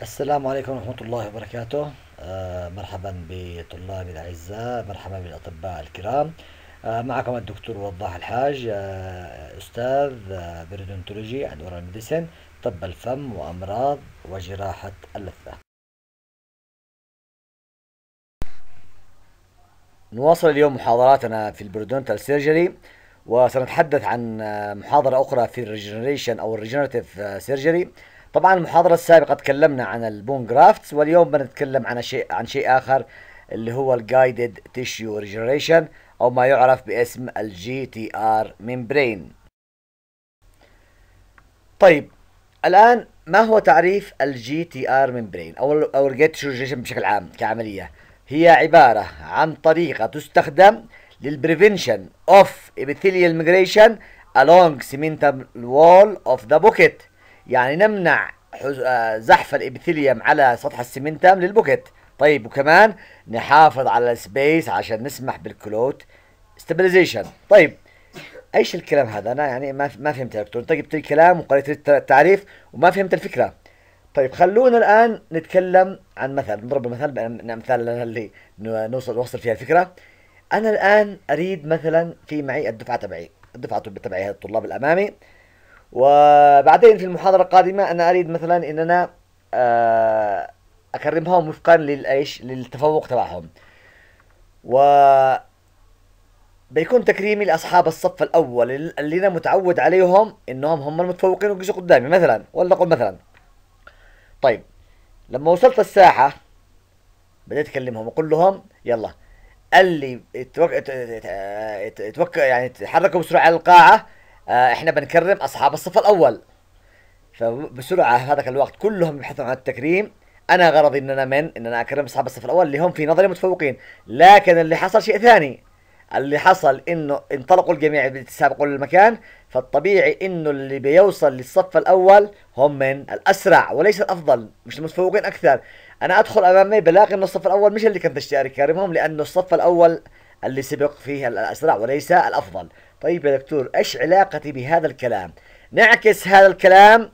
السلام عليكم ورحمة الله وبركاته آه مرحبا بطلاب الأعزاء مرحبا بالأطباء الكرام آه معكم الدكتور وضاح الحاج آه أستاذ آه، بريدونتولوجي أند أورال ميديسين طب الفم وأمراض وجراحة اللثة نواصل اليوم محاضراتنا في البريدونتال سيرجري وسنتحدث عن آه، محاضرة أخرى في الريجنريشن أو الريجنريتيف آه، سيرجري طبعا المحاضرة السابقة تكلمنا عن البون جرافتس واليوم بنتكلم عن شيء عن شيء آخر اللي هو الجايدد تيشيو ريجنريشن أو ما يعرف باسم الجي تي ار ميمبرين طيب الآن ما هو تعريف الجي تي ار ميمبرين أو أو الجايدد ريجنريشن بشكل عام كعملية هي عبارة عن طريقة تستخدم للبريفنشن اوف epithelial migration along cemental wall of the pocket يعني نمنع آه، زحف الابثيليوم على سطح السمنتم للبوكيت طيب وكمان نحافظ على السبيس عشان نسمح بالكلوت ستابلايزيشن طيب ايش الكلام هذا انا يعني ما ما فهمت يا دكتور انت جبت الكلام وقريت التعريف وما فهمت الفكره طيب خلونا الان نتكلم عن مثل نضرب مثل امثال اللي نوصل نوصل فيها الفكره انا الان اريد مثلا في معي الدفعه تبعي الدفعه تبعي هذا الطلاب الامامي وبعدين في المحاضرة القادمة أنا أريد مثلا أن أنا آه، أكرمهم وفقا للإيش للتفوق تبعهم و بيكون تكريمي لاصحاب الصف الاول اللي انا متعود عليهم انهم هم المتفوقين وقصوا قدامي مثلا ولنقل مثلا طيب لما وصلت الساحه بديت اكلمهم اقول لهم يلا اللي توك... يعني تحركوا بسرعه على القاعه آه، احنا بنكرم اصحاب الصف الاول فبسرعه هذاك الوقت كلهم يبحثون عن التكريم انا غرضي ان انا من ان انا اكرم اصحاب الصف الاول اللي هم في نظري متفوقين لكن اللي حصل شيء ثاني اللي حصل انه انطلقوا الجميع بيتسابقوا للمكان فالطبيعي انه اللي بيوصل للصف الاول هم من الاسرع وليس الافضل مش المتفوقين اكثر انا ادخل امامي بلاقي انه الصف الاول مش اللي كنت اشتري كارمهم لانه الصف الاول اللي سبق فيه الاسرع وليس الافضل طيب يا دكتور ايش علاقتي بهذا الكلام نعكس هذا الكلام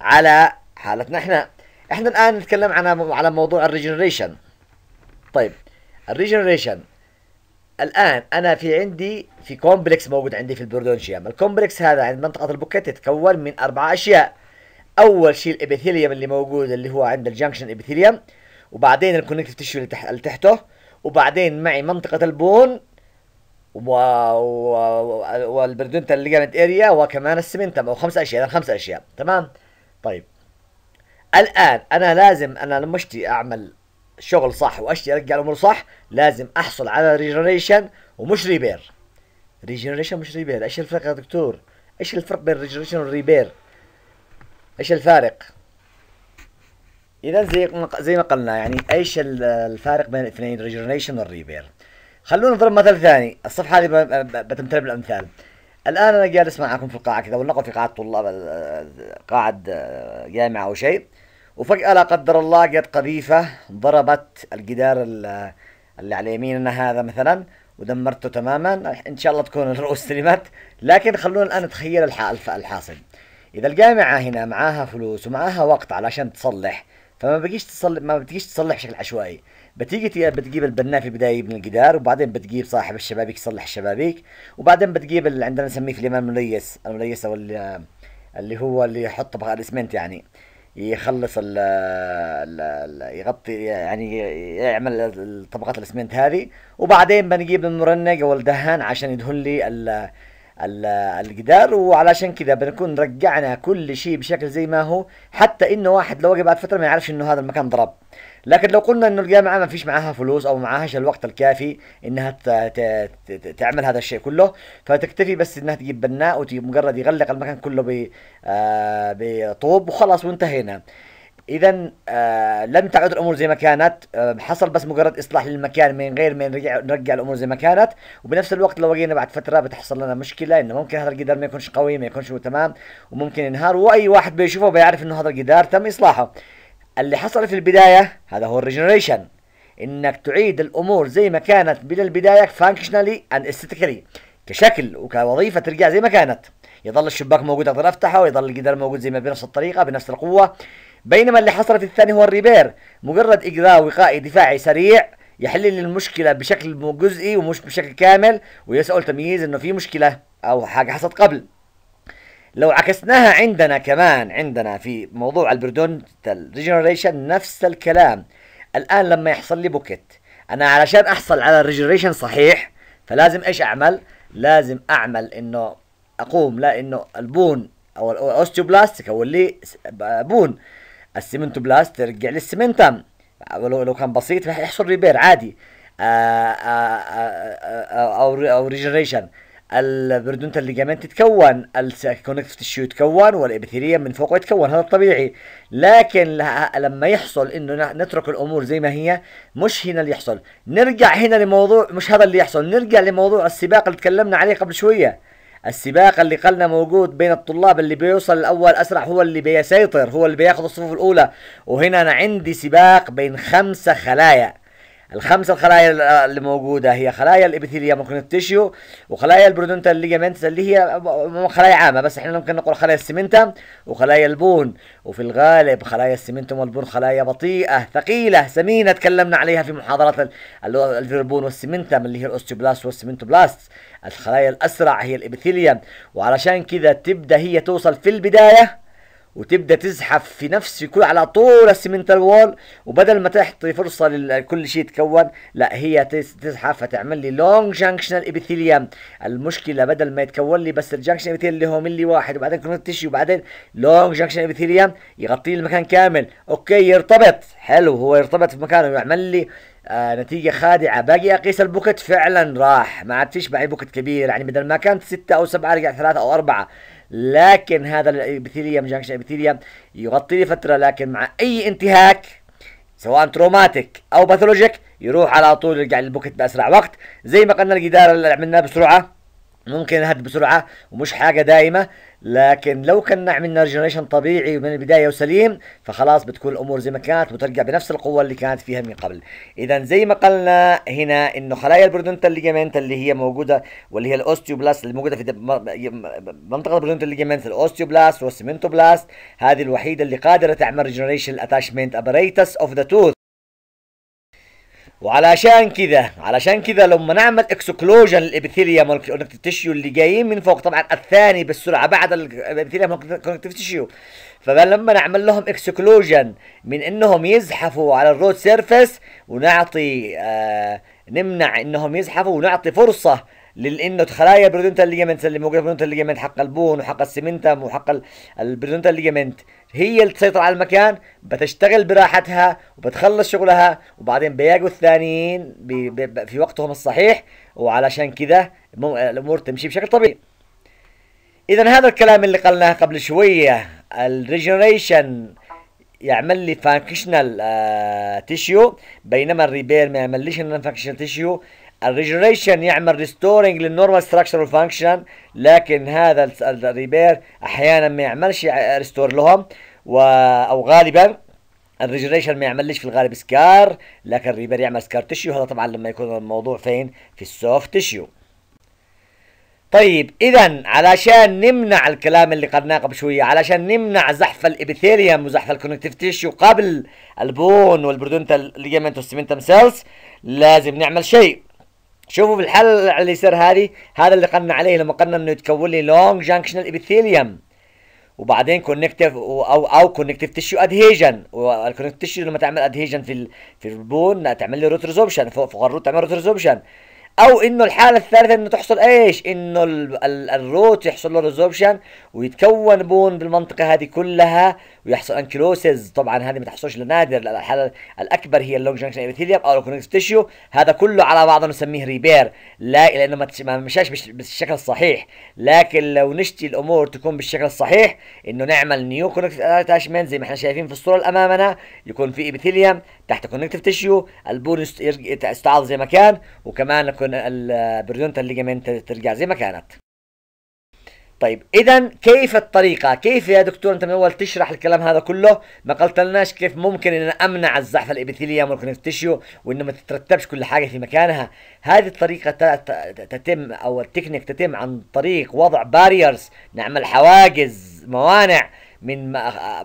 على حالتنا احنا احنا الان نتكلم عن على موضوع الريجنريشن طيب الريجنريشن الان انا في عندي في كومبلكس موجود عندي في البرودونشيوم الكومبلكس هذا عند منطقه البوكيت يتكون من اربع اشياء اول شيء الابيثيليوم اللي موجود اللي هو عند الجنكشن ابيثيليوم وبعدين الكونكتيف تيشو اللي تحته وبعدين معي منطقه البون و... و... والبردونتا الليجمنت اريا وكمان السمنتم او خمس اشياء خمس اشياء تمام طيب الان انا لازم انا لما اشتي اعمل شغل صح واشتي ارجع الامور صح لازم احصل على ريجنريشن ومش ريبير ريجنريشن مش ريبير ايش الفرق يا دكتور ايش الفرق بين ريجنريشن والريبير ايش الفارق اذا زي زي ما قلنا يعني ايش الفارق بين الاثنين ريجنريشن والريبير خلونا نضرب مثل ثاني الصفحه هذه بتمتلئ بالامثال الان انا جالس معكم في القاعه كذا ولنقل في قاعه طلاب قاعه آه، جامعه او شيء وفجاه لا قدر الله جت قذيفه ضربت الجدار اللي على يميننا هذا مثلا ودمرته تماما ان شاء الله تكون الرؤوس سلمت لكن خلونا الان نتخيل الحاصل اذا الجامعه هنا معاها فلوس ومعاها وقت علشان تصلح فما بتجيش تصلح ما بتجيش تصلح بشكل عشوائي بتيجي بتجيب البناء في البدايه يبني الجدار وبعدين بتجيب صاحب الشبابيك يصلح الشبابيك وبعدين بتجيب اللي عندنا نسميه في اليمن المليس المليس او اللي, اللي هو اللي يحط بقى الاسمنت يعني يخلص ال يغطي يعني يعمل طبقات الاسمنت هذه وبعدين بنجيب المرنق او الدهان عشان يدهن لي الجدار وعلشان كذا بنكون رجعنا كل شيء بشكل زي ما هو حتى انه واحد لو بعد فتره ما يعرفش انه هذا المكان ضرب لكن لو قلنا انه الجامعه ما فيش معاها فلوس او معاهاش الوقت الكافي انها تعمل هذا الشيء كله فتكتفي بس انها تجيب بناء وتجيب مجرد يغلق المكان كله آه، بطوب وخلاص وانتهينا اذا آه لم تعد الامور زي ما كانت آه حصل بس مجرد اصلاح للمكان من غير ما نرجع نرجع الامور زي ما كانت وبنفس الوقت لو جينا بعد فتره بتحصل لنا مشكله انه ممكن هذا الجدار ما يكونش قوي ما يكونش تمام وممكن ينهار واي واحد بيشوفه بيعرف انه هذا الجدار تم اصلاحه اللي حصل في البدايه هذا هو الريجنريشن انك تعيد الامور زي ما كانت من البدايه فانكشنالي اند استيتيكالي كشكل وكوظيفه ترجع زي ما كانت يظل الشباك موجود اقدر افتحه ويظل الجدار موجود زي ما بنفس الطريقه بنفس القوه بينما اللي حصل في الثاني هو الريبير مجرد إجراء وقائي دفاعي سريع يحل لي المشكلة بشكل جزئي ومش بشكل كامل ويسال تمييز إنه في مشكلة أو حاجة حصلت قبل لو عكسناها عندنا كمان عندنا في موضوع البردونتال ريجنريشن نفس الكلام الآن لما يحصل لي بوكيت أنا علشان أحصل على الريجنريشن صحيح فلازم إيش أعمل لازم أعمل إنه أقوم لا إنه البون أو الاوستيوبلاستيك او اللي بون السيمنتو بلاست ترجع لي السمنتم لو لو كان بسيط راح يحصل ريبير عادي او آه، او آه، ريجنريشن آه، البردونت الليجامنت تتكون الكونكتيف تشيو يتكون والابيثيليوم من فوق يتكون هذا الطبيعي لكن لما يحصل انه نترك الامور زي ما هي مش هنا اللي يحصل نرجع هنا لموضوع مش هذا اللي يحصل نرجع لموضوع السباق اللي تكلمنا عليه قبل شويه السباق اللي قلنا موجود بين الطلاب اللي بيوصل الاول اسرع هو اللي بيسيطر هو اللي بياخذ الصفوف الاولى وهنا انا عندي سباق بين خمسة خلايا الخمسه الخلايا آه، اللي موجوده هي خلايا الابيثيليوم التشيو وخلايا البرودونتال ليجامنتس اللي هي آه، خلايا عامه بس احنا ممكن نقول خلايا السمنتم وخلايا البون وفي الغالب خلايا السمنتم والبون خلايا بطيئه ثقيله سمينه تكلمنا عليها في محاضرات الفيربون البون والسمنتم اللي هي الاوستيوبلاست والسمنتوبلاست الخلايا الاسرع هي الابيثيليوم وعلشان كذا تبدا هي توصل في البدايه وتبدا تزحف في نفس كل على طول السمنت الوول وبدل ما تعطي فرصه لكل شيء يتكون لا هي تزحف فتعمل لي لونج جانكشنال ابيثيليوم المشكله بدل ما يتكون لي بس الجانكشن ابيثيليوم اللي هو ملي واحد وبعدين كونكت تشي وبعدين لونج جانكشن ابيثيليوم يغطي لي المكان كامل اوكي يرتبط حلو هو يرتبط في مكانه ويعمل لي آه نتيجة خادعة باقي أقيس البوكت فعلا راح ما عاد فيش معي بوكت كبير يعني بدل ما كانت ستة أو سبعة رجع ثلاثة أو أربعة لكن هذا الابيثيليوم جانكشن ابيثيليوم يغطي لي فتره لكن مع اي انتهاك سواء تروماتيك او باثولوجيك يروح على طول يرجع للبوكت باسرع وقت زي ما قلنا الجدار اللي عملناه بسرعه ممكن الهد بسرعه ومش حاجه دائمه لكن لو كنا عملنا ريجنريشن طبيعي من البدايه وسليم فخلاص بتكون الامور زي ما كانت وترجع بنفس القوه اللي كانت فيها من قبل اذا زي ما قلنا هنا انه خلايا البرودونتال ليجامنت اللي هي موجوده واللي هي الاوستيوبلاست اللي موجوده في منطقه البرودونتال ليجامنت الاوستيوبلاست والسمنتوبلاست هذه الوحيده اللي قادره تعمل ريجنريشن اتاشمنت ابريتس اوف ذا توث وعلشان كذا علشان كذا لما نعمل اكسكلوجن للابيثيليوم والكونكتيف تيشيو اللي جايين من فوق طبعا الثاني بالسرعه بعد الابيثيليوم والكونكتيف تيشيو فلما نعمل لهم اكسكلوجن من انهم يزحفوا على الرود سيرفس ونعطي آه نمنع انهم يزحفوا ونعطي فرصه لانه خلايا البريدنتال ليجمنت اللي موجوده في ليجمنت حق البون وحق السمنتم وحق البريدنتال ليجمنت هي اللي تسيطر على المكان بتشتغل براحتها وبتخلص شغلها وبعدين بياجوا الثانيين بي بي في وقتهم الصحيح وعلشان كذا الامور تمشي بشكل طبيعي اذا هذا الكلام اللي قلناه قبل شويه الريجنريشن يعمل لي فانكشنال آه، تيشيو بينما الريبير ما يعمل ليش فانكشنال تيشيو الريجنريشن يعمل ريستورنج للنورمال ستراكشرال فانكشن لكن هذا الريبير احيانا ما يعملش ريستور لهم و او غالبا الريجنريشن ما يعملش في الغالب سكار لكن الريبير يعمل سكار تشيو هذا طبعا لما يكون الموضوع فين في السوفت تشيو طيب اذا علشان نمنع الكلام اللي قرناه قبل شويه علشان نمنع زحف الابيثيليوم وزحف الكونكتيف تيشيو قبل البون والبرودنتال ليجمنت والسيمنتم سيلز لازم نعمل شيء شوفوا بالحل اللي على اليسار هذه هذا اللي قلنا عليه لما قلنا انه يتكون لي لونج جانكشنال ابيثيليوم وبعدين كونكتيف او او كونكتيف تشيو ادهيجن والكونكتيف تشيو لما تعمل ادهيجن في في البون تعمل لي روت ريزوبشن فوق الروت تعمل روت ريزوبشن او انه الحاله الثالثه انه تحصل ايش انه الروت يحصل له ريزوبشن ويتكون بون بالمنطقه هذه كلها ويحصل انكلوسز طبعا هذه ما تحصلش الا نادر الحاله الاكبر هي اللونج جانكشن ابيثيليوم او الكونكتيف تيشيو هذا كله على بعضه نسميه ريبير لا لانه ما مشاش بالشكل الصحيح لكن لو نشتي الامور تكون بالشكل الصحيح انه نعمل نيو كونكتيف اتاشمنت زي ما احنا شايفين في الصوره اللي امامنا يكون في ابيثيليوم تحت كونكتيف تيشيو البون يستعرض زي ما كان وكمان البريدونتال ليجمنت ترجع زي ما كانت طيب اذا كيف الطريقه كيف يا دكتور انت من اول تشرح الكلام هذا كله ما قلتلناش كيف ممكن ان امنع الزحف الابيثيليوم والكونكتيف تيشيو وانه ما تترتبش كل حاجه في مكانها هذه الطريقه تتم او التكنيك تتم عن طريق وضع باريرز نعمل حواجز موانع من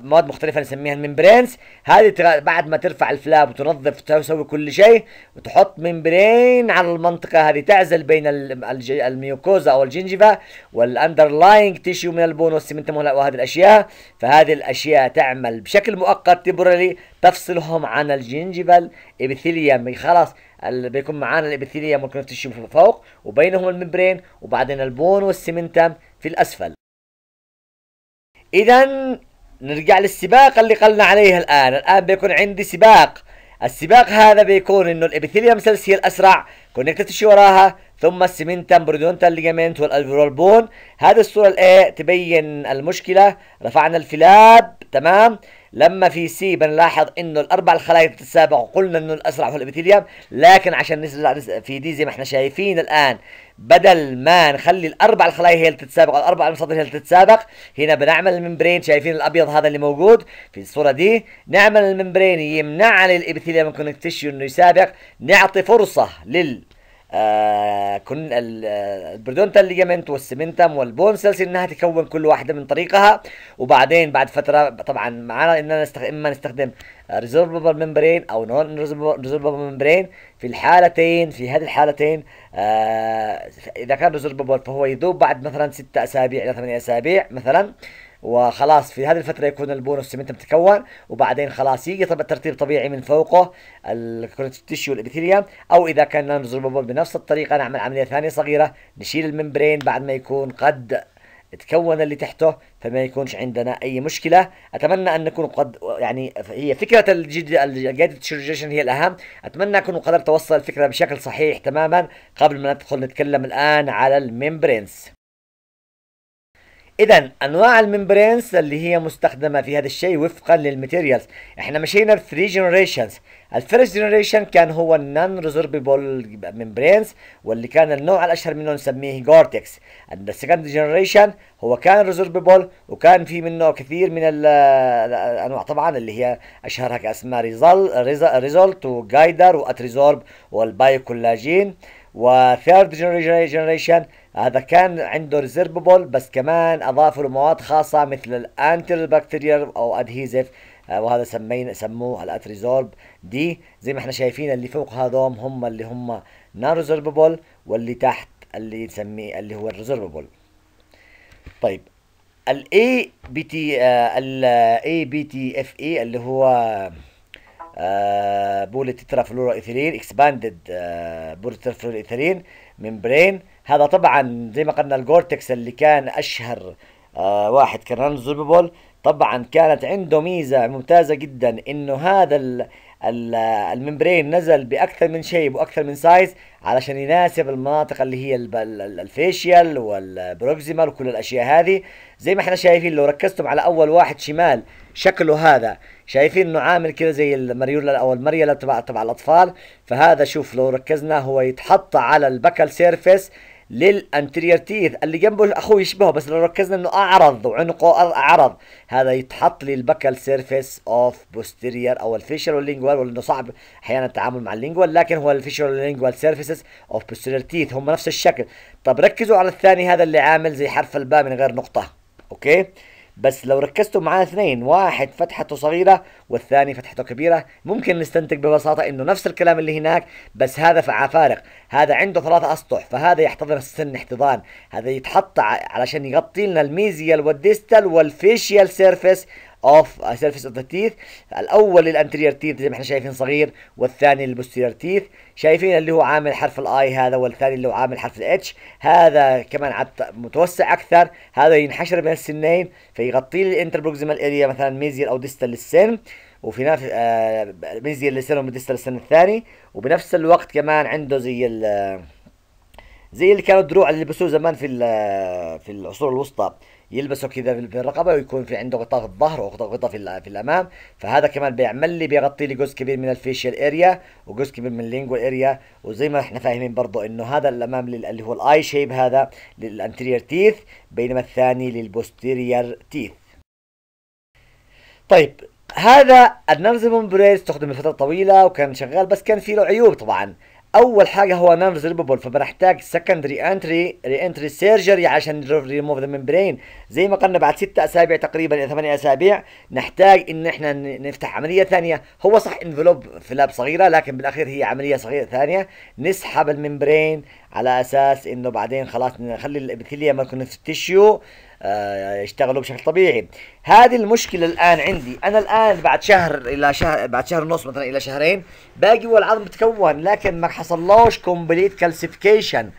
مواد مختلفه نسميها الممبرينز هذه بعد ما ترفع الفلاب وتنظف وتسوي كل شيء وتحط ممبرين على المنطقه هذه تعزل بين الميوكوزا او الجنجفه والاندرلاينج تيشو من البون والسمنتم وهذه الاشياء فهذه الاشياء تعمل بشكل مؤقت تبرلي تفصلهم عن الجنجفا ابيثيليوم خلاص بيكون معانا الابيثيليوم ممكن في فوق وبينهم الممبرين وبعدين البون والسمنتم في الاسفل اذا نرجع للسباق اللي قلنا عليه الان الان بيكون عندي سباق السباق هذا بيكون انه الابيثيليوم سيلز هي الاسرع كونكتد تشي وراها ثم السمنتم برودونتال ليجامنت والالفيرول بون هذه الصوره الايه تبين المشكله رفعنا الفلاب تمام لما في سي بنلاحظ انه الاربع الخلايا بتتسابق وقلنا انه الاسرع هو الابيثيليوم لكن عشان نزرع في دي زي ما احنا شايفين الان بدل ما نخلي الاربع الخلايا هي اللي تتسابق الاربع المصادر هي اللي تتسابق هنا بنعمل الممبرين شايفين الابيض هذا اللي موجود في الصوره دي نعمل الممبرين يمنع للابيثيليوم الابيثيليوم كونكتيشن انه يسابق نعطي فرصه لل آه، كن آه، البردونتا ليجمنت والسمنتم والبون سيلز انها تكون كل واحده من طريقها وبعدين بعد فتره طبعا معنا اننا اما نستخدم ريزولفبل ممبرين او نون ريزولفبل ممبرين في الحالتين في هذه الحالتين آه، اذا كان ريزولفبل فهو يذوب بعد مثلا ست اسابيع الى ثمانية اسابيع مثلا وخلاص في هذه الفتره يكون البونس انت متكون وبعدين خلاص يجي طب الترتيب طبيعي من فوقه الكونتيشيو والابيثيليوم او اذا كان نون بنفس الطريقه نعمل عمليه ثانيه صغيره نشيل الممبرين بعد ما يكون قد تكون اللي تحته فما يكونش عندنا اي مشكله اتمنى ان نكون قد يعني هي فكره الجد الجد سيرجيشن هي الاهم اتمنى اكون قدرت اوصل الفكره بشكل صحيح تماما قبل ما ندخل نتكلم الان على الممبرينز اذا انواع الممبرينز اللي هي مستخدمه في هذا الشيء وفقا للماتيريالز احنا مشينا في 3 جنريشنز الفيرست جنريشن كان هو النون ريزوربيبل ممبرينز واللي كان النوع الاشهر منه نسميه جورتكس السكند جنريشن هو كان ريزوربيبل وكان في منه كثير من الانواع طبعا اللي هي اشهرها كاسماء ريزول ريزولت وجايدر واتريزورب والبايوكولاجين وثيرد جنريشن هذا كان عنده ريزرببل بس كمان اضافوا له مواد خاصه مثل الانتر بكتيريال او ادهيزف وهذا سمينا سموه الاتريزولب دي زي ما احنا شايفين اللي فوق هذوم هم اللي هم نون ريزرببل واللي تحت اللي نسميه اللي هو الريزرببل طيب الاي بي تي الاي بي تي اف اي اللي هو بول ايثيرين اكسباندد بول ايثيرين ممبرين هذا طبعا زي ما قلنا الجورتكس اللي كان اشهر آه، واحد كان رانزوبل طبعا كانت عنده ميزه ممتازه جدا انه هذا ال الممبرين نزل باكثر من شيب واكثر من سايز علشان يناسب المناطق اللي هي الفيشيال والبروكسيمال وكل الاشياء هذه زي ما احنا شايفين لو ركزتم على اول واحد شمال شكله هذا شايفين انه عامل كذا زي المريولا او المريله تبع تبع الاطفال فهذا شوف لو ركزنا هو يتحط على البكل سيرفيس للانتيرير تيث اللي جنبه اخوه يشبهه بس لو ركزنا انه اعرض وعنقه اعرض هذا يتحط للبكل سيرفيس اوف بوستيرير او الفيشر واللينجوال ولانه صعب احيانا التعامل مع اللينجوال لكن هو الفيشر واللينجوال سيرفيسز اوف بوستيرير تيث هم نفس الشكل طب ركزوا على الثاني هذا اللي عامل زي حرف الباء من غير نقطه اوكي بس لو ركزتوا معاه اثنين واحد فتحته صغيرة والثاني فتحته كبيرة ممكن نستنتج ببساطة انه نفس الكلام اللي هناك بس هذا فارق هذا عنده ثلاثة اسطح فهذا يحتضن السن احتضان هذا يتحط علشان يغطي لنا الميزيال والديستال والفيشيال سيرفيس اوف سيرفيس اوف ذا تيث الاول للانتيرير تيث زي ما احنا شايفين صغير والثاني للبوستيرير تيث شايفين اللي هو عامل حرف الاي هذا والثاني اللي هو عامل حرف الاتش هذا كمان عاد متوسع اكثر هذا ينحشر بين السنين فيغطي لي الانتربروكسيمال اريا مثلا ميزيال او ديستال للسن وفي نفس آه ميزيال للسن وديستال للسن الثاني وبنفس الوقت كمان عنده زي ال زي اللي كانوا الدروع اللي لبسوه زمان في في العصور الوسطى يلبسه كذا في الرقبه ويكون في عنده غطاء في الظهر وغطاء في, في الامام فهذا كمان بيعمل لي بيغطي لي جزء كبير من الفيشيال اريا وجزء كبير من اللينجو اريا وزي ما احنا فاهمين برضه انه هذا الامام اللي هو الاي شيب هذا للانتيرير تيث بينما الثاني للبوستيرير تيث طيب هذا النرزمون بريز استخدم لفتره طويله وكان شغال بس كان فيه له عيوب طبعا اول حاجه هو نان ريزربل فبنحتاج سكندري انتري ري انتري سيرجري عشان ريموف ذا ممبرين زي ما قلنا بعد ست اسابيع تقريبا الى ثمانية اسابيع نحتاج ان احنا نفتح عمليه ثانيه هو صح انفلوب فلاب صغيره لكن بالاخير هي عمليه صغيره ثانيه نسحب الممبرين على اساس انه بعدين خلاص نخلي الابيثيليا في تيشيو آه، يشتغلوا بشكل طبيعي هذه المشكلة الآن عندي أنا الآن بعد شهر إلى شهر بعد شهر ونص مثلا إلى شهرين باقي والعظم تكون لكن ما حصلوش كومبليت كالسيفيكيشن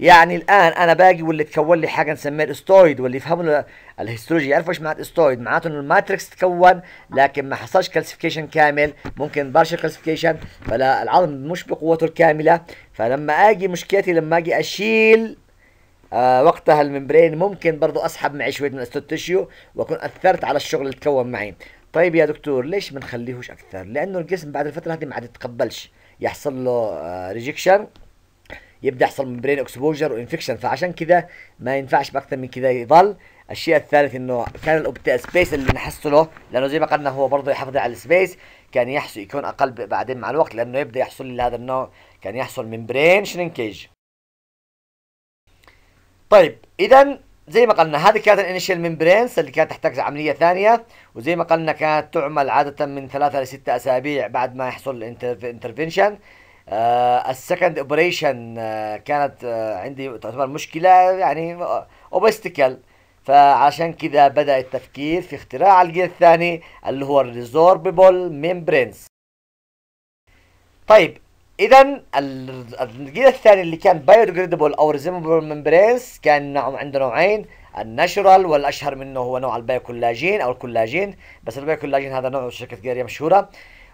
يعني الان انا باقي واللي تكون لي حاجه نسميها الاستويد واللي يفهموا الهيستولوجي يعرفوا ايش معناته استويد معناته انه الماتريكس تكون لكن ما حصلش كلسيفيكيشن كامل ممكن بارشل كلسيفيكيشن فلا العظم مش بقوته الكامله فلما اجي مشكلتي لما اجي اشيل آه، وقتها الممبرين ممكن برضو اسحب معي شويه من تيشيو واكون اثرت على الشغل اللي تكون معي طيب يا دكتور ليش ما نخليهوش اكثر لانه الجسم بعد الفتره هذه ما عاد يتقبلش يحصل له ريجكشن آه، يبدا يحصل ممبرين اكسبوجر وانفكشن فعشان كذا ما ينفعش باكثر من كذا يضل الشيء الثالث انه كان الاوبتا سبيس اللي نحصله لانه زي ما قلنا هو برضه يحافظ على السبيس كان يحصل يكون اقل بعدين مع الوقت لانه يبدا يحصل لهذا النوع كان يحصل ممبرين شرينكيج طيب اذا زي ما قلنا هذه كانت الانيشال ميمبرينز اللي كانت تحتاج عمليه ثانيه وزي ما قلنا كانت تعمل عاده من ثلاثه لستة اسابيع بعد ما يحصل الانترفنشن السكند اوبريشن كانت uh, عندي تعتبر مشكله يعني اوبستكل آه، فعشان كذا بدا التفكير في اختراع الجير الثاني اللي هو الريزوربل ميمبرينز طيب اذا الجيل الثاني اللي كان بايودجريدبل او ريزيمبل ممبرينز كان عنده نوعين الناشورال والاشهر منه هو نوع البايوكولاجين او الكولاجين بس البايوكولاجين هذا نوع شركه غير مشهوره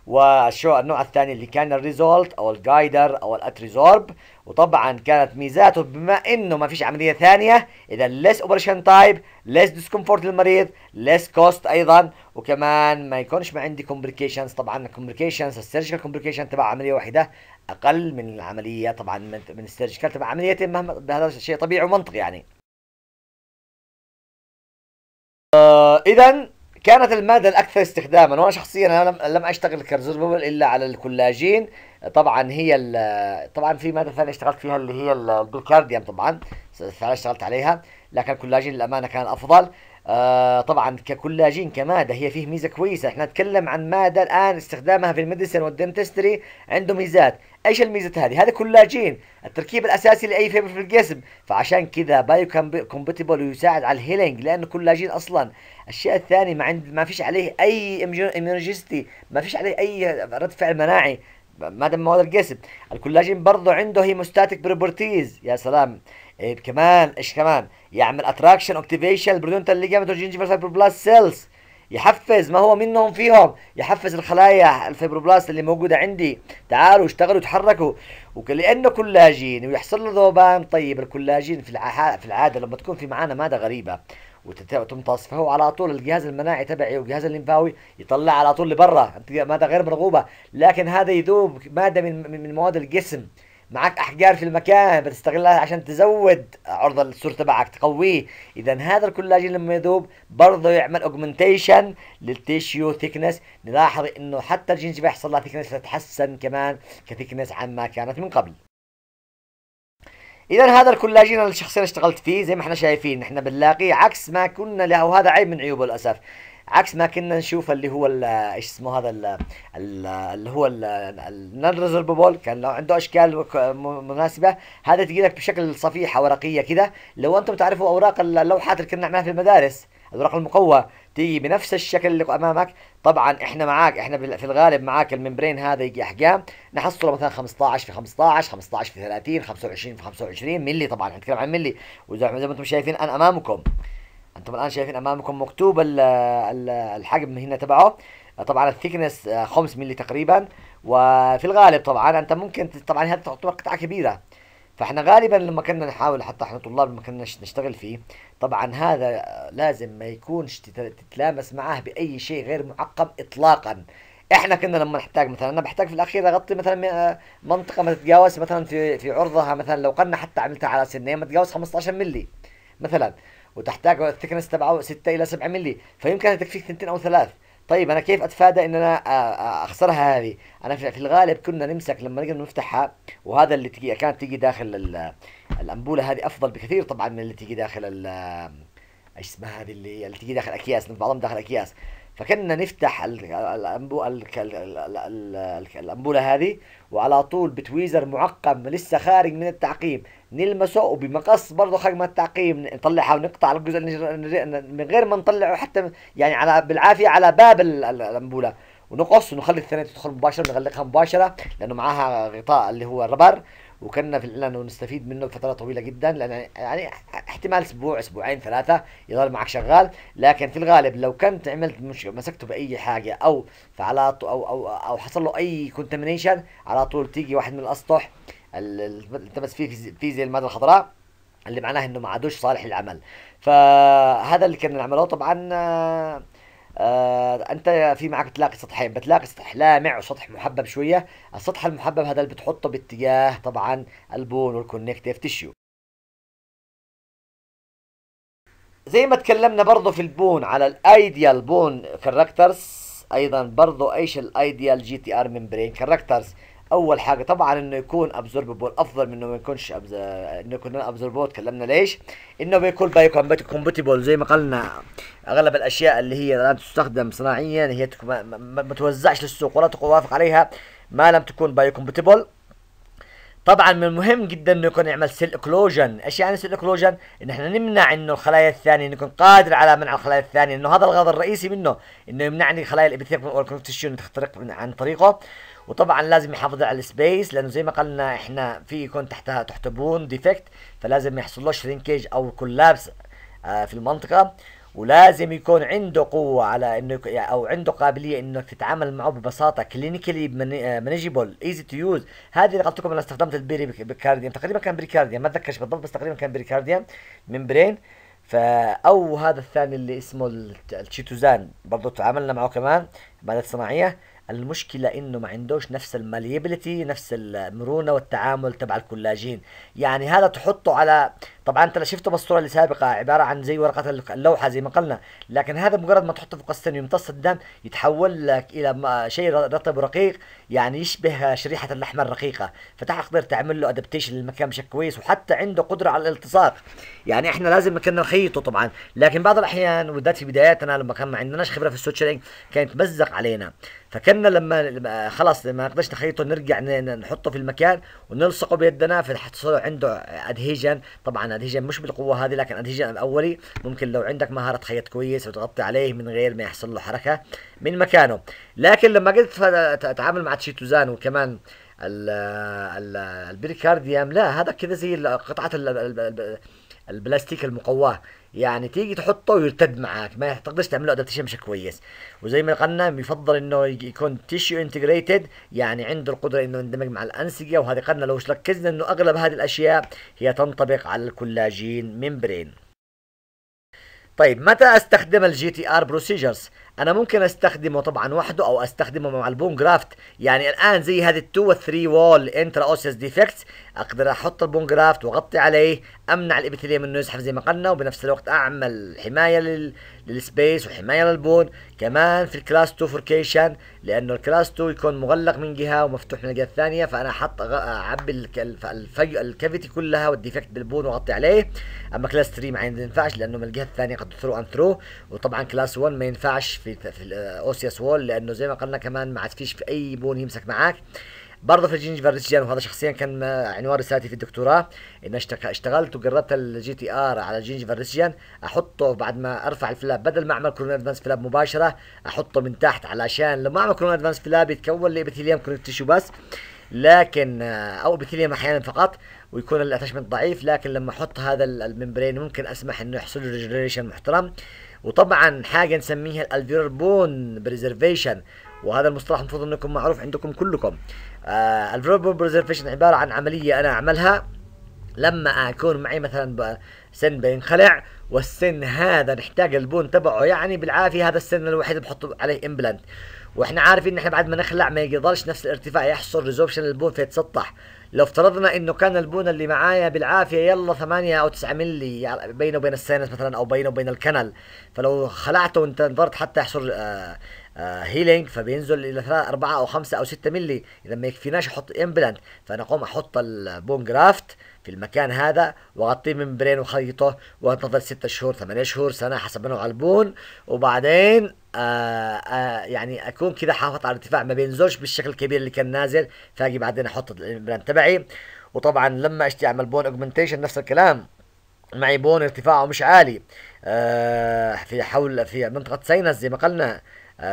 والشو النوع الثاني اللي كان الريزولت او الجايدر او الاتريزورب وطبعا كانت ميزاته بما انه ما فيش عمليه ثانيه اذا ليس اوبريشن تايب ليس ديسكمفورت للمريض ليس كوست ايضا وكمان ما يكونش ما عندي كومبليكيشنز طبعا الكومبليكيشنز السيرجيكال كومبليكيشن تبع عمليه واحده اقل من العمليه طبعا من السيرجيكال تبع عمليتين مهما هذا شيء طبيعي ومنطقي يعني آه اذا كانت الماده الاكثر استخداما وانا شخصيا انا لم, اشتغل كرزوبل الا على الكولاجين طبعا هي طبعا في ماده ثانيه اشتغلت فيها اللي هي البيكارديوم طبعا اشتغلت عليها لكن الكولاجين للامانه كان افضل آه طبعا ككولاجين كماده هي فيه ميزه كويسه احنا نتكلم عن ماده الان استخدامها في الميديسن والدنتستري عنده ميزات ايش الميزه هذه هذا كولاجين التركيب الاساسي لاي فيبر في الجسم فعشان كذا بايو كومباتبل ويساعد على الهيلينج لانه كولاجين اصلا الشيء الثاني ما عند ما فيش عليه اي ايمونوجيستي ما فيش عليه اي رد فعل مناعي ما دام مواد الجسم الكولاجين برضه عنده هيموستاتيك بروبرتيز يا سلام كمان ايش كمان يعمل اتراكشن اكتيفيشن البرودونتال ليجامنت والجينجيفال فايبروبلاست سيلز يحفز ما هو منهم فيهم يحفز الخلايا الفيبروبلاست اللي موجوده عندي تعالوا اشتغلوا اتحركوا ولانه كولاجين ويحصل له ذوبان طيب الكولاجين في في العاده لما تكون في معانا ماده غريبه وتمتص فهو على طول الجهاز المناعي تبعي والجهاز الليمفاوي يطلع على طول لبرا ماده غير مرغوبه لكن هذا يذوب ماده من من مواد الجسم معك احجار في المكان بتستغلها عشان تزود عرض السور تبعك تقويه اذا هذا الكولاجين لما يذوب برضه يعمل اوجمنتيشن للتيشيو ثيكنس نلاحظ انه حتى الجينز بيحصل لها ثيكنس تتحسن كمان كثيكنس عما كانت من قبل اذا هذا الكولاجين الشخصي اللي اشتغلت فيه زي ما احنا شايفين احنا بنلاقيه عكس ما كنا له وهذا عيب من عيوبه للاسف عكس ما كنا نشوف اللي هو ايش اسمه هذا اللي هو النون كان لو عنده اشكال مناسبه هذا تجي لك بشكل صفيحه ورقيه كذا لو انتم تعرفوا اوراق اللوحات اللي كنا نعملها في المدارس الأوراق المقوى تيجي بنفس الشكل اللي أمامك طبعا احنا معاك احنا في الغالب معاك الممبرين هذا يجي احجام نحصله مثلا 15 في 15 15 في 30 25 في 25 ملي طبعا نتكلم عن ملي وزي ما انتم شايفين انا امامكم انتم الان شايفين امامكم مكتوب الحجم هنا تبعه طبعا الثيكنس 5 آه، ملي تقريبا وفي الغالب طبعا انت ممكن طبعا هذه تعتبر قطعه كبيره فاحنا غالبا لما كنا نحاول حتى احنا طلاب لما كنا نشتغل فيه طبعا هذا لازم ما يكونش تتلامس معاه باي شيء غير معقب اطلاقا احنا كنا لما نحتاج مثلا انا بحتاج في الاخير اغطي مثلا منطقه ما تتجاوز مثلا في في عرضها مثلا لو قلنا حتى عملتها على سنين ما تتجاوز 15 ملي مثلا وتحتاج الثكنس تبعه 6 الى 7 ملي فيمكن تكفيك ثنتين او ثلاث طيب انا كيف اتفادى ان انا اخسرها هذه انا في الغالب كنا نمسك لما نقدر نفتحها وهذا اللي تجي كانت تيجي داخل الانبوله هذه افضل بكثير طبعا من اللي تيجي داخل ايش اسمها هذه اللي اللي تيجي داخل اكياس بعضهم داخل اكياس فكنا نفتح الانبوله هذه وعلى طول بتويزر معقم لسه خارج من التعقيم نلمسه وبمقص برضه حجم التعقيم نطلعها ونقطع الجزء من غير ما نطلعه حتى يعني على بالعافيه على باب الانبوله ونقص ونخلي الثانيه تدخل مباشره نغلقها مباشره لانه معاها غطاء اللي هو الربر وكنا في الإعلان ونستفيد منه لفتره طويله جدا لان يعني احتمال اسبوع اسبوعين ثلاثه يظل معك شغال لكن في الغالب لو كنت عملت مشكله مسكته باي حاجه او فعلى او او او حصل له اي كونتمنيشن على طول تيجي واحد من الاسطح التمس فيه فيه زي الماده الخضراء اللي معناه انه ما عادوش صالح للعمل فهذا اللي كنا نعمله طبعا آه،, آه انت في معك تلاقي سطحين بتلاقي سطح لامع وسطح محبب شويه السطح المحبب هذا اللي بتحطه باتجاه طبعا البون والكونكتيف تيشيو زي ما تكلمنا برضه في البون على الايديال بون كاركترز ايضا برضه ايش الايديال جي تي ار ممبرين كاركترز اول حاجه طبعا انه يكون ابزوربل افضل من انه ما يكونش أبز... انه يكون ابزوربل تكلمنا ليش انه بيكون باي كومباتيبل زي ما قلنا اغلب الاشياء اللي هي الان تستخدم صناعيا هي تك... ما... ما توزعش للسوق ولا توافق عليها ما لم تكون باي كومباتيبل طبعا من المهم جدا انه يكون يعمل سيل اكلوجن، ايش يعني سيل اكلوجن؟ ان احنا نمنع انه الخلايا الثانيه انه يكون قادر على منع الخلايا الثانيه، انه هذا الغرض الرئيسي منه، انه يمنعني خلايا الابيثيك والكونكتيشن تخترق عن طريقه، وطبعا لازم يحافظ على السبيس لانه زي ما قلنا احنا في يكون تحتها تحت بون ديفكت فلازم يحصل له شرينكيج او كولابس آه، في المنطقه ولازم يكون عنده قوة على انه يعني او عنده قابلية انك تتعامل معه ببساطة كلينيكلي مانجيبل ايزي تو يوز هذه اللي قلت لكم انا استخدمت البريكارديوم تقريبا كان بريكارديوم ما اتذكرش بالضبط بس تقريبا كان بريكارديوم من برين فا او هذا الثاني اللي اسمه التشيتوزان برضه تعاملنا معه كمان بعد صناعية المشكلة انه ما عندوش نفس الماليبلتي نفس المرونة والتعامل تبع الكولاجين يعني هذا تحطه على طبعا انت لو شفته بالصوره اللي سابقه عباره عن زي ورقه اللوحه زي ما قلنا لكن هذا مجرد ما تحطه في قسطين ويمتص الدم يتحول لك الى شيء رطب ورقيق يعني يشبه شريحه اللحمه الرقيقه فتقدر تعمل له ادابتيشن للمكان بشكل كويس وحتى عنده قدره على الالتصاق يعني احنا لازم كنا نخيطه طبعا لكن بعض الاحيان وبالذات في بداياتنا لما كان ما عندناش خبره في السوتشرينج كانت تمزق علينا فكنا لما خلاص ما نقدرش نخيطه نرجع نحطه في المكان ونلصقه بيدنا فتصير عنده ادهيجن طبعا ادهيجن مش بالقوه هذه لكن ادهيجن الاولي ممكن لو عندك مهاره خيط كويس وتغطي عليه من غير ما يحصل له حركه من مكانه لكن لما قلت اتعامل مع تشيتوزان وكمان البريكارديام لا هذا كذا زي قطعه البلاستيك المقواه يعني تيجي تحطه ويرتد معاك ما تقدرش تعمل له ادابتيشن مش كويس وزي ما قلنا يفضل انه يكون تيشيو انتجريتد يعني عنده القدره انه يندمج مع الانسجه وهذه قلنا لو ركزنا انه اغلب هذه الاشياء هي تنطبق على الكولاجين ممبرين طيب متى استخدم الجي تي ار بروسيجرز انا ممكن استخدمه طبعا وحده او استخدمه مع البون جرافت يعني الان زي هذه التو والثري وول انترا اوسيس ديفكتس اقدر احط البون جرافت واغطي عليه امنع الابيثيليوم انه يزحف زي ما قلنا وبنفس الوقت اعمل حمايه لل... للسبيس وحمايه للبون كمان في الكلاس 2 فوركيشن لانه الكلاس 2 يكون مغلق من جهه ومفتوح من الجهه الثانيه فانا احط اعبي الك... الفج... الكافيتي كلها والديفكت بالبون واغطي عليه اما كلاس 3 ما ينفعش لانه من الجهه الثانيه قد ثرو اند ثرو وطبعا كلاس 1 ما ينفعش في في, في الاوسياس وول لانه زي ما قلنا كمان ما عاد فيش في اي بون يمسك معاك برضه في الجينجفر ريسجن وهذا شخصيا كان عنوان رسالتي في الدكتوراه ان اشتغلت وجربت الجي تي ار على الجينجفر ريسجن احطه بعد ما ارفع الفلاب بدل ما اعمل كورونا ادفانس فلاب مباشره احطه من تحت علشان لما اعمل كورونا ادفانس فلاب يتكون لي ابيثيليوم كونكتيشو بس لكن او ابيثيليوم احيانا فقط ويكون الاتشمنت ضعيف لكن لما احط هذا الممبرين ممكن اسمح انه يحصل له محترم وطبعا حاجه نسميها الالفير بون بريزرفيشن وهذا المصطلح المفروض انكم معروف عندكم كلكم آه الالفير بون بريزرفيشن عباره عن عمليه انا اعملها لما اكون معي مثلا سن بينخلع والسن هذا نحتاج البون تبعه يعني بالعافيه هذا السن الوحيد بحط عليه امبلانت واحنا عارفين ان احنا بعد ما نخلع ما يضلش نفس الارتفاع يحصل ريزوبشن للبون فيتسطح لو افترضنا انه كان البونة اللي معايا بالعافية يلا ثمانية او تسعة ملي يعني بينه وبين السينس مثلا او بينه وبين الكنل فلو خلعته وانت نظرت حتى يحصل هيلينج آه، آه، فبينزل الى ثلاثة اربعة او خمسة او ستة ملي اذا ما يكفيناش احط امبلانت فانا اقوم احط البون جرافت في المكان هذا واغطيه من برين وخيطه وانتظر ستة شهور ثمانية شهور سنه حسب نوع البون وبعدين آآ آه، آآ آه، يعني اكون كده حافظت على الارتفاع ما بينزلش بالشكل الكبير اللي كان نازل فاجي بعدين احط البلان تبعي وطبعا لما اشتي اعمل بون اوجمنتيشن نفس الكلام معي بون ارتفاعه مش عالي آه، في حول في منطقه ساينس زي ما قلنا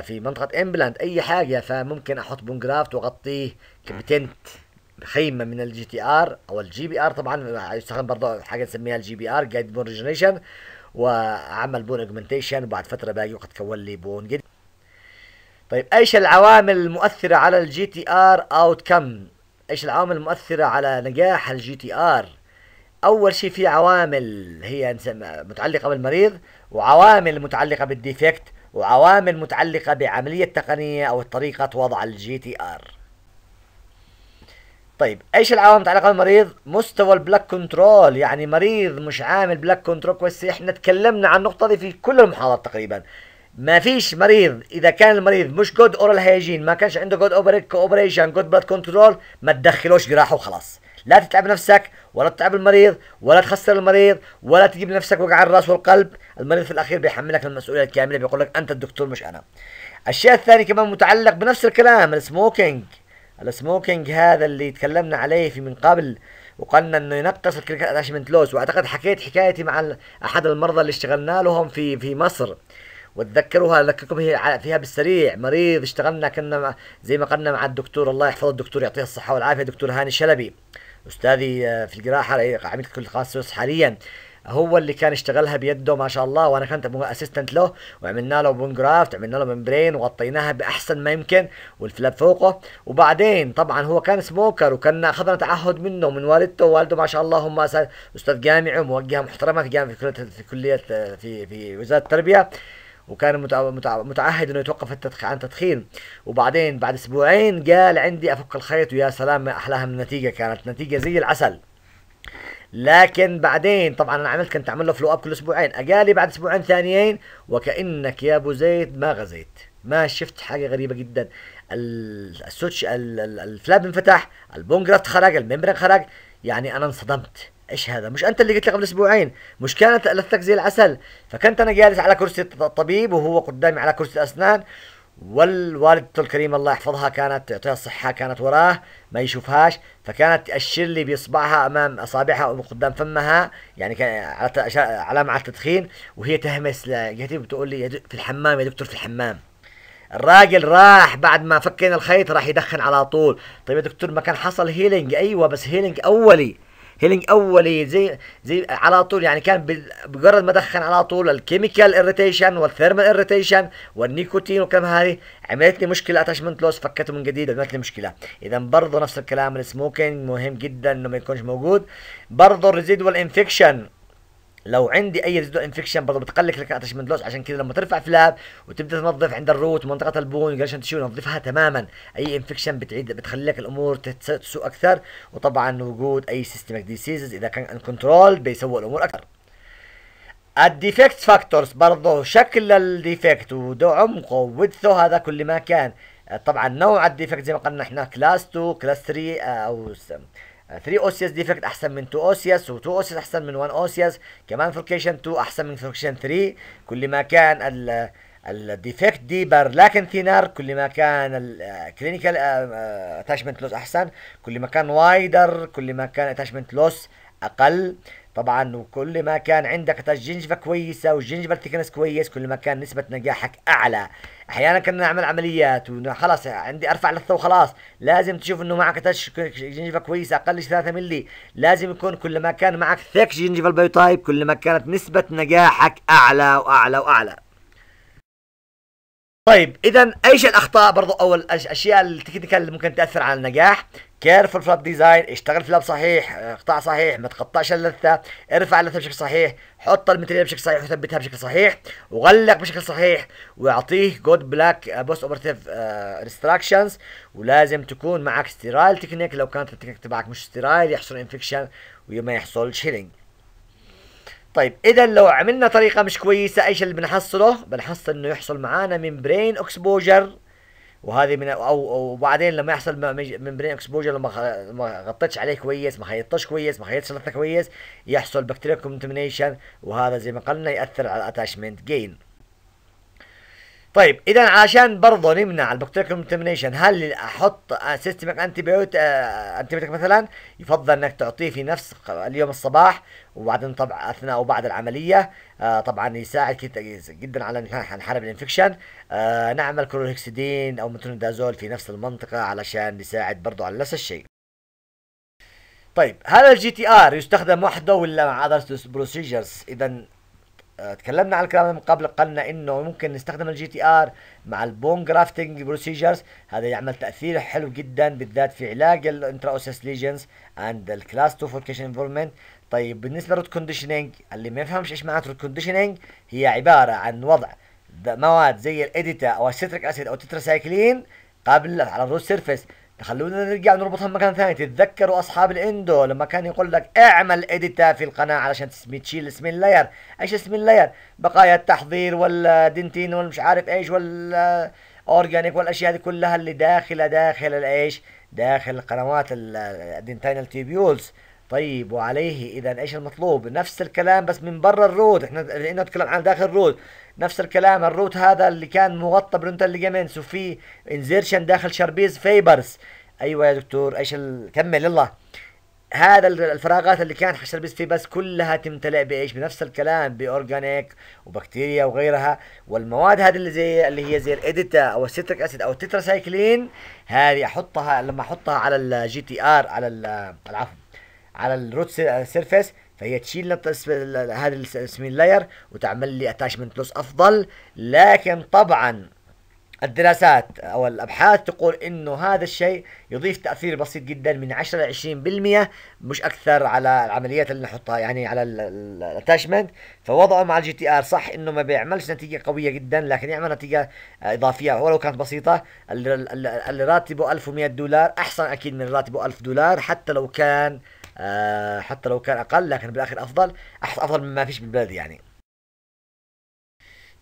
في منطقه امبلاند اي حاجه فممكن احط بون جرافت واغطيه كبتنت خيمه من الجي تي ار او الجي بي ار طبعا يستخدم برضه حاجه نسميها الجي بي ار جايد بون ريجنريشن وعمل بون اوجمنتيشن وبعد فتره باقي وقد كون لي بون جديد طيب ايش العوامل المؤثره على الجي تي ار اوت كم ايش العوامل المؤثره على نجاح الجي تي ار اول شيء في عوامل هي متعلقه بالمريض وعوامل متعلقه بالديفكت وعوامل متعلقه بعمليه تقنيه او طريقه وضع الجي تي ار طيب ايش العوامل متعلقة بالمريض؟ مستوى البلاك كنترول يعني مريض مش عامل بلاك كنترول كويس احنا تكلمنا عن النقطه دي في كل المحاضرات تقريبا ما فيش مريض اذا كان المريض مش جود اورال هيجين ما كانش عنده جود اوبريشن جود بلاد كنترول ما تدخلوش جراحه وخلاص لا تتعب نفسك ولا تتعب المريض ولا تخسر المريض ولا تجيب لنفسك وجع الراس والقلب المريض في الاخير بيحملك المسؤوليه الكامله بيقول لك انت الدكتور مش انا الشيء الثاني كمان متعلق بنفس الكلام السموكينج السموكينج هذا اللي تكلمنا عليه في من قبل وقلنا انه ينقص الكليك اتاشمنت لوس واعتقد حكيت حكايتي مع احد المرضى اللي اشتغلنا لهم في في مصر وتذكروها اذكركم هي فيها بالسريع مريض اشتغلنا كنا زي ما قلنا مع الدكتور الله يحفظه الدكتور يعطيه الصحه والعافيه دكتور هاني شلبي استاذي آه، في الجراحه عميد كل خاص حاليا هو اللي كان يشتغلها بيده ما شاء الله وانا كنت اسيستنت له وعملنا له بون جرافت عملنا له ممبرين وغطيناها باحسن ما يمكن والفلاب فوقه وبعدين طبعا هو كان سموكر وكنا اخذنا تعهد منه من والدته ووالده ما شاء الله هم استاذ جامعي وموجهه محترمه في جامعه في كليه في كليه في في وزاره التربيه وكان متعهد انه يتوقف عن تدخين وبعدين بعد اسبوعين قال عندي افك الخيط ويا سلام ما احلاها من النتيجه كانت نتيجه زي العسل لكن بعدين طبعا انا عملت كنت اعمل له فلو اب كل اسبوعين اجالي بعد اسبوعين ثانيين وكانك يا ابو زيد ما غزيت ما شفت حاجه غريبه جدا السوتش الفلاب انفتح البونجرافت خرج الممبرين خرج يعني انا انصدمت ايش هذا مش انت اللي قلت لي قبل اسبوعين مش كانت لثتك زي العسل فكنت انا جالس على كرسي الطبيب وهو قدامي على كرسي الاسنان والوالدته الكريمة الله يحفظها كانت تعطيها الصحة كانت وراه ما يشوفهاش فكانت تأشر لي بإصبعها أمام أصابعها وقدام فمها يعني كان علامة على التدخين وهي تهمس لجهتي بتقول لي في الحمام يا دكتور في الحمام الراجل راح بعد ما فكينا الخيط راح يدخن على طول طيب يا دكتور ما كان حصل هيلينج ايوه بس هيلينج اولي هيلينج اولي زي زي على طول يعني كان بمجرد ما دخن على طول الكيميكال اريتيشن والثيرمال اريتيشن والنيكوتين وكم هذه عملت لي مشكله اتشمنت لوس فكته من جديد عملت لي مشكله اذا برضه نفس الكلام السموكينج مهم جدا انه ما يكونش موجود برضه الريزيدوال انفكشن لو عندي اي ريزيدوال انفكشن برضه بتقلق لك اتشمنت لوس عشان كذا لما ترفع فلاب وتبدا تنظف عند الروت منطقه البون عشان تشيل نظفها تماما اي انفكشن بتعيد بتخلي لك الامور تسوء اكثر وطبعا وجود اي سيستمك ديسيزز اذا كان ان كنترول بيسوء الامور اكثر الديفكت فاكتورز برضه شكل الديفكت وعمقه وودثه هذا كل ما كان طبعا نوع الديفكت زي ما قلنا احنا كلاس 2 كلاس 3 او 3 اوسيس ديفكت احسن من 2 اوسيس و2 اوسيس احسن من 1 اوسيس كمان فروكيشن 2 احسن من فروكيشن 3 كل ما كان ال الديفكت ديبر لكن ثينر كل ما كان الكلينيكال اتاشمنت لوس احسن كل ما كان وايدر كل ما كان اتاشمنت لوس اقل طبعا وكل ما كان عندك الجنجفه كويسه والجنجفال ثيكنس كويس كل ما كان نسبه نجاحك اعلى احيانا كنا نعمل عمليات وخلاص عندي ارفع لثه وخلاص لازم تشوف انه معك تش جنجفه كويسه اقل شيء 3 ملي لازم يكون كل ما كان معك ثيك جنجفال البيوتايب كل ما كانت نسبه نجاحك اعلى واعلى واعلى طيب اذا ايش الاخطاء برضو او الاشياء التكنيكال اللي ممكن تاثر على النجاح كيرفل في ديزاين اشتغل فلاب صحيح اقطع صحيح ما تقطعش اللثه ارفع اللثه بشكل صحيح حط الماتيريال بشكل صحيح وثبتها بشكل صحيح وغلق بشكل صحيح واعطيه جود بلاك بوست اوبرتيف ريستراكشنز ولازم تكون معك ستيرايل تكنيك لو كانت التكنيك تبعك مش ستيرايل يحصل انفكشن وما يحصلش هيلينج طيب اذا لو عملنا طريقه مش كويسه ايش اللي بنحصله بنحصل انه يحصل معانا من برين اكسبوجر وهذه من او وبعدين لما يحصل من برين اكسبوجر لما ما غطيتش عليه كويس ما خيطتش كويس ما خيطتش كويس يحصل بكتيريا كونتمنيشن وهذا زي ما قلنا ياثر على الاتاشمنت جين طيب اذا عشان برضه نمنع البكتيريا كونتامينيشن هل احط سيستمك انتي بيوت مثلا يفضل انك تعطيه في نفس اليوم الصباح وبعدين طبعا اثناء وبعد العمليه آه، طبعا يساعد جدا على نحارب الانفكشن آه، نعمل كلوريكسيدين او مترندازول في نفس المنطقه علشان نساعد برضه على نفس الشيء طيب هل الجي تي ار يستخدم وحده ولا مع اذر بروسيجرز اذا آه، تكلمنا عن الكلام من قبل قلنا انه ممكن نستخدم الجي تي ار مع البون جرافتنج بروسيجرز هذا يعمل تاثير حلو جدا بالذات في علاج الانترا اوسس ليجنز اند الكلاس 2 فوركيشن انفولمنت طيب بالنسبه للروت كونديشننج اللي ما يفهمش ايش معناته روت كونديشننج هي عباره عن وضع مواد زي الاديتا او الستريك اسيد او التتراسايكلين قبل على الروت سيرفيس خلونا نرجع نربطها مكان ثاني تتذكروا اصحاب الاندو لما كان يقول لك اعمل اديتا في القناه علشان تشيل اسم اللاير ايش اسم اللاير بقايا التحضير والدنتين والمش عارف ايش والاورجانيك اورجانيك والاشياء هذه كلها اللي داخله داخل الايش داخل قنوات الدنتينال تيبيولز طيب وعليه اذا ايش المطلوب نفس الكلام بس من برا الروت احنا لانه نتكلم عن داخل الروت نفس الكلام الروت هذا اللي كان مغطى بالونتال ليجامنتس وفي انزيرشن داخل شربيز فيبرز ايوه يا دكتور ايش ال... كمل يلا هذا الفراغات اللي كانت بس في بس كلها تمتلئ بايش بنفس الكلام باورجانيك وبكتيريا وغيرها والمواد هذه اللي زي اللي هي زي الاديتا او السيتريك اسيد او التتراسايكلين هذه احطها لما احطها على الجي تي ار على العفو على الروت سيرفيس فهي تشيل هذا السمين لاير وتعمل لي اتاشمنت لوس افضل لكن طبعا الدراسات او الابحاث تقول انه هذا الشيء يضيف تاثير بسيط جدا من 10 ل 20% مش اكثر على العمليات اللي نحطها يعني على الاتاشمنت فوضعه مع الجي تي ار صح انه ما بيعملش نتيجه قويه جدا لكن يعمل نتيجه اضافيه ولو كانت بسيطه اللي راتبه 1100 دولار احسن اكيد من راتبه 1000 دولار حتى لو كان آه، حتى لو كان اقل لكن بالاخر افضل افضل مما فيش بالبلد يعني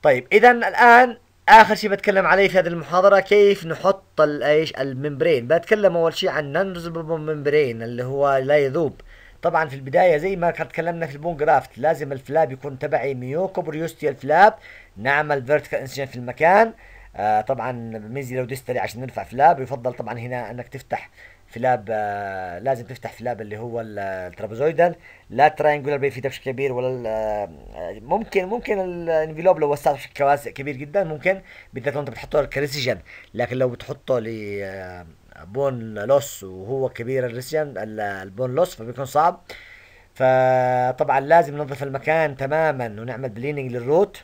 طيب اذا الان اخر شيء بتكلم عليه في هذه المحاضره كيف نحط الايش الممبرين بتكلم اول شيء عن نون ممبرين اللي هو لا يذوب طبعا في البدايه زي ما تكلمنا في البون جرافت لازم الفلاب يكون تبعي ميوكوبريوستي الفلاب نعمل فيرتيكال انسجن في المكان آه طبعا ميزي لو ديستري عشان نرفع فلاب يفضل طبعا هنا انك تفتح فلاب آه، لازم تفتح فلاب اللي هو الترابوزويدال لا بي بيفيدك بشكل كبير ولا آه، ممكن ممكن الانفلوب لو وسعته بشكل كواسع كبير جدا ممكن بالذات لو انت بتحطه للكريسيجن لكن لو بتحطه ل آه، بون لوس وهو كبير الريسيان البون لوس فبيكون صعب فطبعا لازم ننظف المكان تماما ونعمل بليننج للروت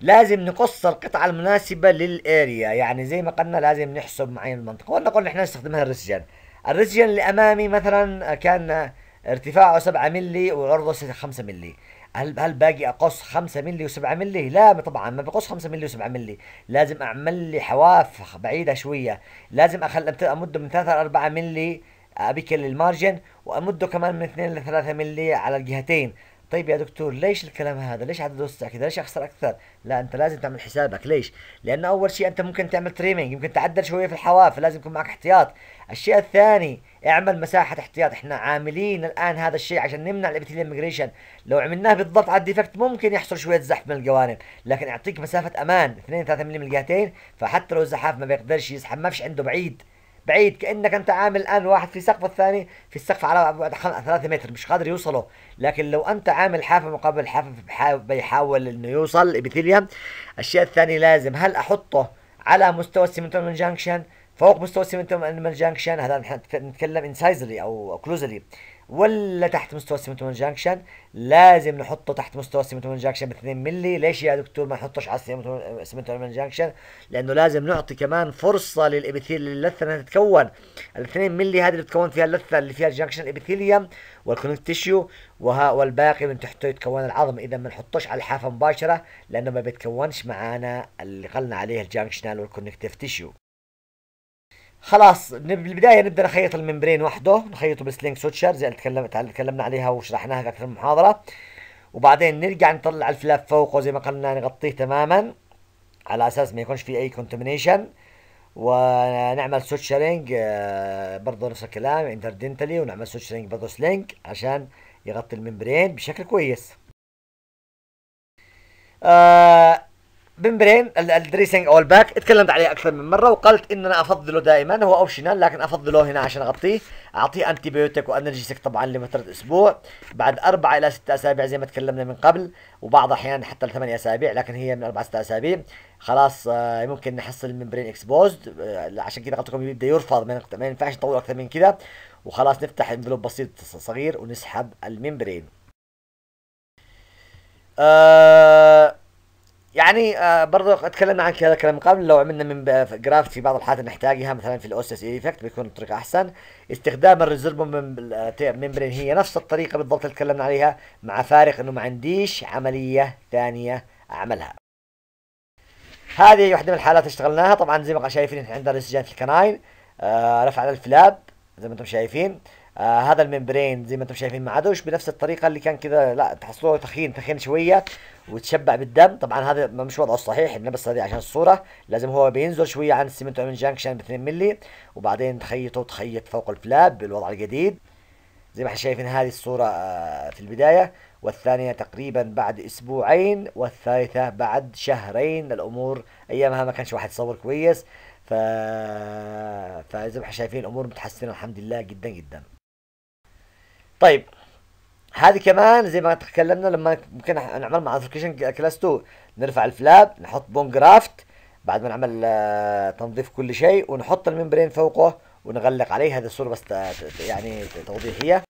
لازم نقص القطعة المناسبة للاريا يعني زي ما قلنا لازم نحسب معين المنطقة وانا قلنا احنا نستخدمها الرسجن الرسجن اللي امامي مثلا كان ارتفاعه 7 ملي وعرضه 5 ملي هل هل باقي اقص 5 ملي و7 ملي؟ لا طبعا ما بقص 5 ملي و7 ملي، لازم اعمل لي حواف بعيده شويه، لازم اخل امده من 3 ل 4 ملي ابيكل المارجن وامده كمان من 2 ل 3 ملي على الجهتين طيب يا دكتور ليش الكلام هذا ليش عدد وسع كذا ليش اخسر اكثر لا انت لازم تعمل حسابك ليش لان اول شيء انت ممكن تعمل تريمينج يمكن تعدل شويه في الحواف لازم يكون معك احتياط الشيء الثاني اعمل مساحه احتياط احنا عاملين الان هذا الشيء عشان نمنع الابتيليال ميجريشن لو عملناه بالضبط على الديفكت ممكن يحصل شويه زحف من الجوانب لكن اعطيك مسافه امان 2 3 ملم من الجهتين فحتى لو الزحاف ما بيقدرش يزحف ما فيش عنده بعيد بعيد كانك انت عامل الان واحد في سقف الثاني في السقف على بعد 3 متر مش قادر يوصله لكن لو انت عامل حافه مقابل حافه بيحاول انه يوصل ابيثيليوم الشيء الثاني لازم هل احطه على مستوى السيمنتوم جانكشن فوق مستوى السيمنتوم جانكشن هذا نتكلم انسايزلي او كلوزلي ولا تحت مستوى السيمتون جانكشن لازم نحطه تحت مستوى السيمتون جانكشن ب 2 ملي ليش يا دكتور ما نحطش على السيمتون جانكشن لانه لازم نعطي كمان فرصه للابيثيل اللثه انها تتكون ال 2 ملي هذه اللي بتكون فيها اللثه اللي فيها الجانكشن الابيثيليوم والكونكت تيشيو وها والباقي من تحته يتكون العظم اذا ما نحطوش على الحافه مباشره لانه ما بيتكونش معانا اللي قلنا عليه الجانكشنال والكونكتيف تيشيو خلاص بالبدايه نبدا نخيط الممبرين وحده نخيطه بالسلينج سوتشر زي اللي تكلمنا عليها وشرحناها في اكثر من محاضره وبعدين نرجع نطلع الفلاب فوقه زي ما قلنا نغطيه تماما على اساس ما يكونش في اي كونتمنيشن آه، ونعمل سوتشرينج برضه نفس الكلام انتردنتلي ونعمل سوتشرينج برضه سلينج عشان يغطي الممبرين بشكل كويس آه، ممبرين الدريسنج او الباك اتكلمت عليه اكثر من مره وقلت ان انا افضله دائما هو اوبشنال لكن افضله هنا عشان اغطيه اعطيه انتي بيوتيك وانرجيسك طبعا لفتره اسبوع بعد اربع الى ست اسابيع زي ما تكلمنا من قبل وبعض الاحيان حتى لثمانية اسابيع لكن هي من اربع ست اسابيع خلاص آه، ممكن نحصل الممبرين اكسبوزد آه، عشان كذا قلت لكم يبدا يرفض ما ينفعش نطول اكثر من كذا وخلاص نفتح انفلوب بسيط صغير ونسحب الممبرين آه يعني آه برضو اتكلمنا عن كذا الكلام من قبل لو عملنا من جرافتي بعض الحالات نحتاجها مثلا في الاوس اس ايفكت بيكون الطريقه احسن استخدام الريزرف ممبرين آه، هي نفس الطريقه بالضبط اللي تكلمنا عليها مع فارق انه ما عنديش عمليه ثانيه اعملها هذه واحده من الحالات اللي اشتغلناها طبعا زي ما شايفين احنا عندنا رسجان في الكناين آه رفع الفلاب زي ما انتم شايفين آه هذا الممبرين زي ما انتم شايفين ما عادوش بنفس الطريقه اللي كان كذا لا تحصلوه تخين تخين شويه وتشبع بالدم طبعا هذا مش وضعه الصحيح انه بس هذه عشان الصوره لازم هو بينزل شويه عن السمنت من جانكشن ب 2 مللي وبعدين تخيطه تخيط فوق الفلاب بالوضع الجديد زي ما احنا شايفين هذه الصوره آه في البدايه والثانية تقريبا بعد أسبوعين والثالثة بعد شهرين الأمور أيامها ما كانش واحد يصور كويس ف... فزي ما احنا شايفين الأمور متحسنة الحمد لله جدا جدا طيب هذه كمان زي ما تكلمنا لما ممكن نعمل مع ابلكيشن كلاس 2 نرفع الفلاب نحط بون جرافت بعد ما نعمل آه، تنظيف كل شيء ونحط الممبرين فوقه ونغلق عليه هذه الصوره بس يعني توضيحيه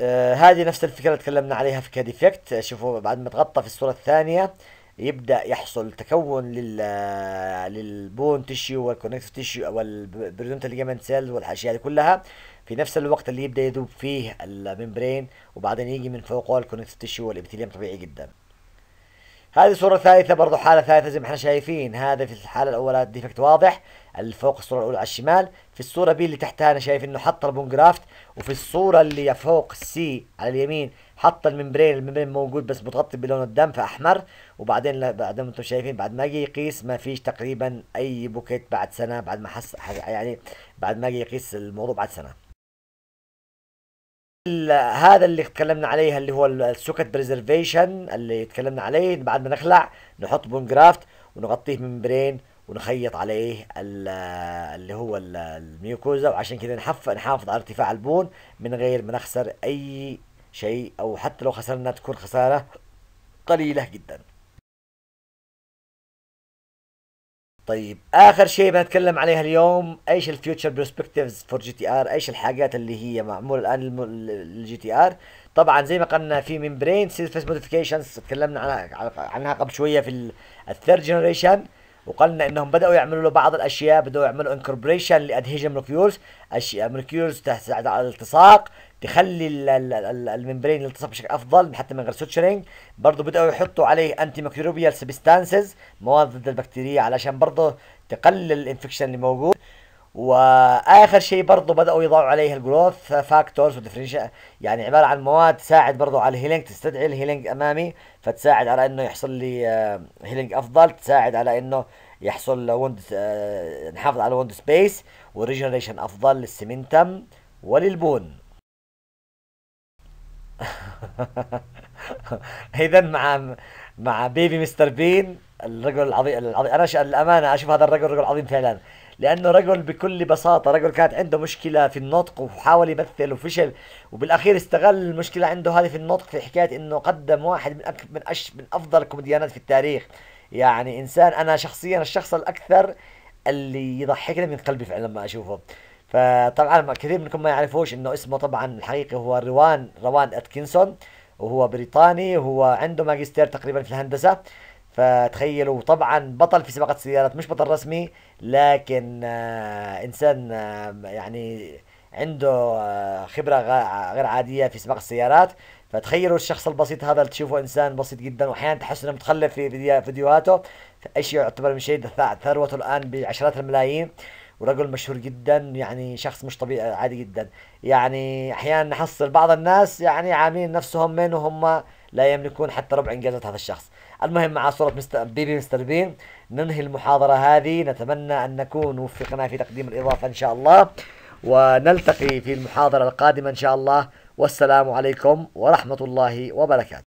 آه هذه نفس الفكره اللي تكلمنا عليها في كاد افكت شوفوا بعد ما تغطى في الصوره الثانيه يبدا يحصل تكون لل آه، للبون تيشيو والكونكتيف تيشيو والبريدنتال جيمنت سيلز والاشياء هذه كلها في نفس الوقت اللي يبدا يذوب فيه الممبرين وبعدين يجي من فوقه الكونكت تيشو والابيثيليوم طبيعي جدا هذه صورة ثالثة برضه حالة ثالثة زي ما احنا شايفين هذا في الحالة الأولى ديفكت واضح اللي فوق الصورة الأولى على الشمال في الصورة بي اللي تحتها أنا شايف إنه حط البون جرافت وفي الصورة اللي فوق سي على اليمين حط الممبرين الممبرين موجود بس متغطي بلون الدم فأحمر وبعدين بعد ما أنتم شايفين بعد ما اجي يقيس ما فيش تقريبا أي بوكيت بعد سنة بعد ما حس يعني بعد ما اجي يقيس الموضوع بعد سنة هذا اللي تكلمنا عليه اللي هو السوكت بريزرفيشن اللي تكلمنا عليه بعد ما نخلع نحط بون جرافت ونغطيه من برين ونخيط عليه اللي هو الميوكوزا وعشان كذا نحافظ على ارتفاع البون من غير ما نخسر اي شيء او حتى لو خسرنا تكون خساره قليله جدا طيب اخر شيء بنتكلم عليها اليوم ايش الفيوتشر برسبكتيفز فور جي تي ار ايش الحاجات اللي هي معموله الان للجي تي ار طبعا زي ما قلنا في ممبرين سيرفيس موديفيكيشنز تكلمنا عنها قبل شويه في الثيرد جنريشن وقلنا انهم بداوا يعملوا له بعض الاشياء بداوا يعملوا انكوربريشن لادهيجن مولكيولز اشياء تساعد على الالتصاق تخلي الممبرين يلتصق بشكل افضل حتى من غير سوتشرينج برضه بدأوا يحطوا عليه انتي ميكروبيال سبستانسز مواد ضد البكتيريا علشان برضه تقلل الانفكشن اللي موجود واخر شيء برضه بداوا يضعوا عليه الجروث فاكتورز يعني عباره عن مواد تساعد برضه على الهيلينج تستدعي الهيلينج امامي فتساعد على انه يحصل لي هيلينج آه، افضل تساعد على انه يحصل وند آه، نحافظ على وند سبيس وريجنريشن افضل للسمنتم وللبون اذا مع مع بيبي مستر بين الرجل العظيم, العظيم انا الامانه اشوف هذا الرجل رجل عظيم فعلا لانه رجل بكل بساطه رجل كانت عنده مشكله في النطق وحاول يمثل وفشل وبالاخير استغل المشكله عنده هذه في النطق في حكايه انه قدم واحد من أك... من, أش... من افضل الكوميديانات في التاريخ يعني انسان انا شخصيا الشخص الاكثر اللي يضحكني من قلبي فعلا لما اشوفه فطبعا كثير منكم ما يعرفوش انه اسمه طبعا الحقيقي هو روان روان اتكنسون وهو بريطاني وهو عنده ماجستير تقريبا في الهندسه فتخيلوا طبعا بطل في سباقات السيارات مش بطل رسمي لكن آه انسان آه يعني عنده آه خبره غير عاديه في سباق السيارات فتخيلوا الشخص البسيط هذا اللي تشوفه انسان بسيط جدا واحيانا تحس انه متخلف في فيديوهاته فيديوهاته ايش يعتبر من شيء ثروته الان بعشرات الملايين ورجل مشهور جدا يعني شخص مش طبيعي عادي جدا يعني احيانا نحصل بعض الناس يعني عاملين نفسهم من وهم لا يملكون حتى ربع انجازات هذا الشخص المهم مع صورة مستر بيبي مستر بين ننهي المحاضرة هذه نتمنى أن نكون وفقنا في تقديم الإضافة إن شاء الله ونلتقي في المحاضرة القادمة إن شاء الله والسلام عليكم ورحمة الله وبركاته